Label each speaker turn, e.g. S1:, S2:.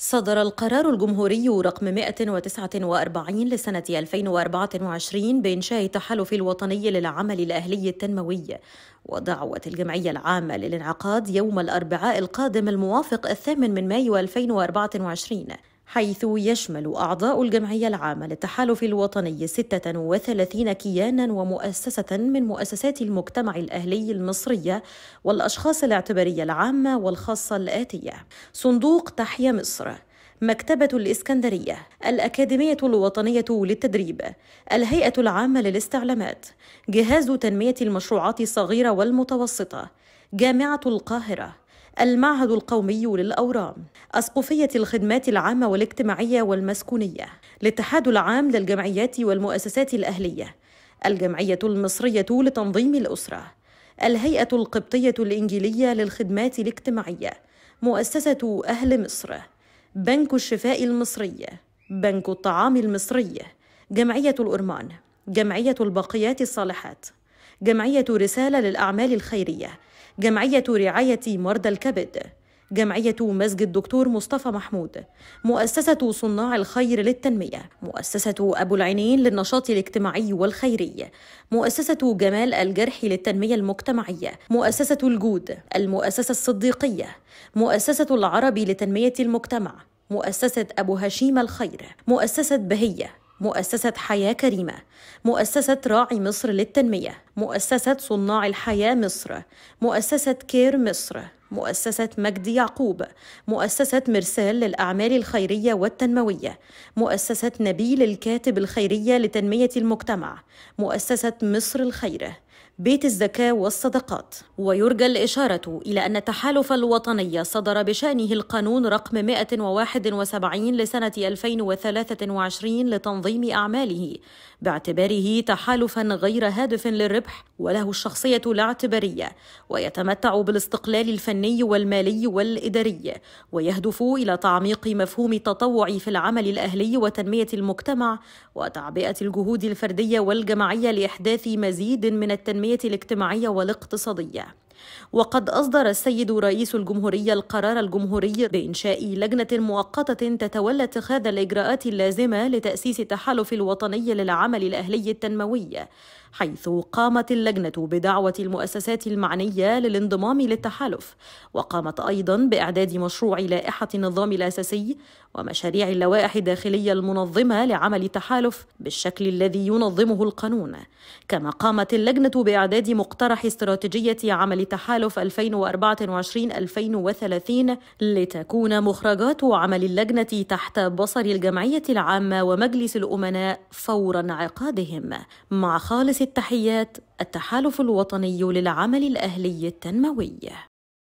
S1: صدر القرار الجمهوري رقم 149 لسنة 2024 بإنشاء التحالف الوطني للعمل الأهلي التنموي ودعوة الجمعية العامة للانعقاد يوم الأربعاء القادم الموافق الثامن من مايو 2024 حيث يشمل أعضاء الجمعية العامة للتحالف الوطني 36 كيانا ومؤسسة من مؤسسات المجتمع الأهلي المصرية والأشخاص الاعتبارية العامة والخاصة الآتية صندوق تحيا مصر مكتبة الإسكندرية، الأكاديمية الوطنية للتدريب، الهيئة العامة للاستعلامات، جهاز تنمية المشروعات الصغيرة والمتوسطة، جامعة القاهرة، المعهد القومي للأورام أسقفية الخدمات العامة والاجتماعية والمسكونية الاتحاد العام للجمعيات والمؤسسات الأهلية الجمعية المصرية لتنظيم الأسرة الهيئة القبطية الإنجيلية للخدمات الاجتماعية مؤسسة أهل مصر بنك الشفاء المصري بنك الطعام المصري جمعية الأرمان جمعية الباقيات الصالحات جمعية رسالة للأعمال الخيرية جمعية رعاية مرضى الكبد جمعية مسجد دكتور مصطفى محمود مؤسسة صناع الخير للتنمية مؤسسة أبو العينين للنشاط الاجتماعي والخيري مؤسسة جمال الجرح للتنمية المجتمعية مؤسسة الجود المؤسسة الصديقية مؤسسة العربي لتنمية المجتمع مؤسسة أبو هشيم الخير مؤسسة بهية مؤسسة حياة كريمة، مؤسسة راعي مصر للتنمية، مؤسسة صناع الحياة مصر، مؤسسة كير مصر، مؤسسة مجد يعقوب، مؤسسة مرسال للأعمال الخيرية والتنموية، مؤسسة نبيل الكاتب الخيرية لتنمية المجتمع، مؤسسة مصر الخير، بيت الزكاة والصدقات ويرجى الإشارة إلى أن التحالف الوطني صدر بشأنه القانون رقم 171 لسنة 2023 لتنظيم أعماله باعتباره تحالفا غير هادف للربح وله الشخصية الاعتبارية ويتمتع بالاستقلال الفني والمالي والإداري ويهدف إلى تعميق مفهوم التطوع في العمل الأهلي وتنمية المجتمع وتعبئة الجهود الفردية والجماعية لإحداث مزيد من التنمية التنمية الاجتماعية والاقتصادية وقد أصدر السيد رئيس الجمهورية القرار الجمهوري بإنشاء لجنة مؤقتة تتولى اتخاذ الإجراءات اللازمة لتأسيس التحالف الوطني للعمل الأهلي التنموي حيث قامت اللجنة بدعوة المؤسسات المعنية للانضمام للتحالف وقامت أيضا بإعداد مشروع لائحة النظام الأساسي ومشاريع اللوائح الداخلية المنظمة لعمل التحالف بالشكل الذي ينظمه القانون كما قامت اللجنة بإعداد مقترح استراتيجية عمل لتحالف 2024-2030 لتكون مخرجات عمل اللجنة تحت بصر الجمعية العامة ومجلس الأمناء فور انعقادهم مع خالص التحيات التحالف الوطني للعمل الأهلي التنموي